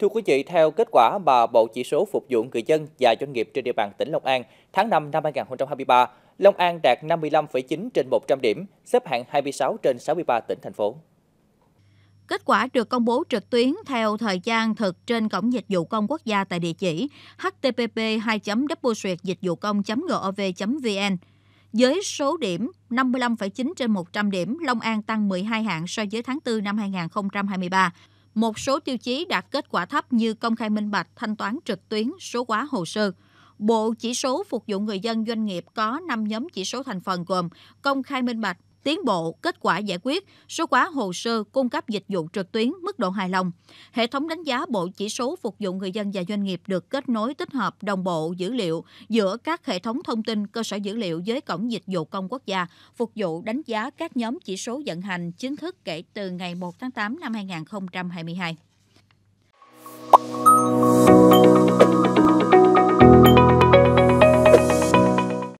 Thưa quý vị, theo kết quả mà Bộ Chỉ số Phục vụ Người dân và Doanh nghiệp trên địa bàn tỉnh Long An tháng 5 năm 2023, Long An đạt 55,9 trên 100 điểm, xếp hạng 26 trên 63 tỉnh, thành phố. Kết quả được công bố trực tuyến theo thời gian thực trên cổng dịch vụ công quốc gia tại địa chỉ http 2 dịch vụ công gov vn với số điểm 55,9 trên 100 điểm, Long An tăng 12 hạng so với tháng 4 năm 2023 một số tiêu chí đạt kết quả thấp như công khai minh bạch, thanh toán trực tuyến, số hóa hồ sơ. Bộ chỉ số phục vụ người dân doanh nghiệp có 5 nhóm chỉ số thành phần gồm công khai minh bạch, tiến bộ, kết quả giải quyết, số quá hồ sơ cung cấp dịch vụ trực tuyến, mức độ hài lòng. Hệ thống đánh giá bộ chỉ số phục vụ người dân và doanh nghiệp được kết nối tích hợp đồng bộ dữ liệu giữa các hệ thống thông tin, cơ sở dữ liệu với cổng dịch vụ công quốc gia, phục vụ đánh giá các nhóm chỉ số vận hành chính thức kể từ ngày 1 tháng 8 năm 2022.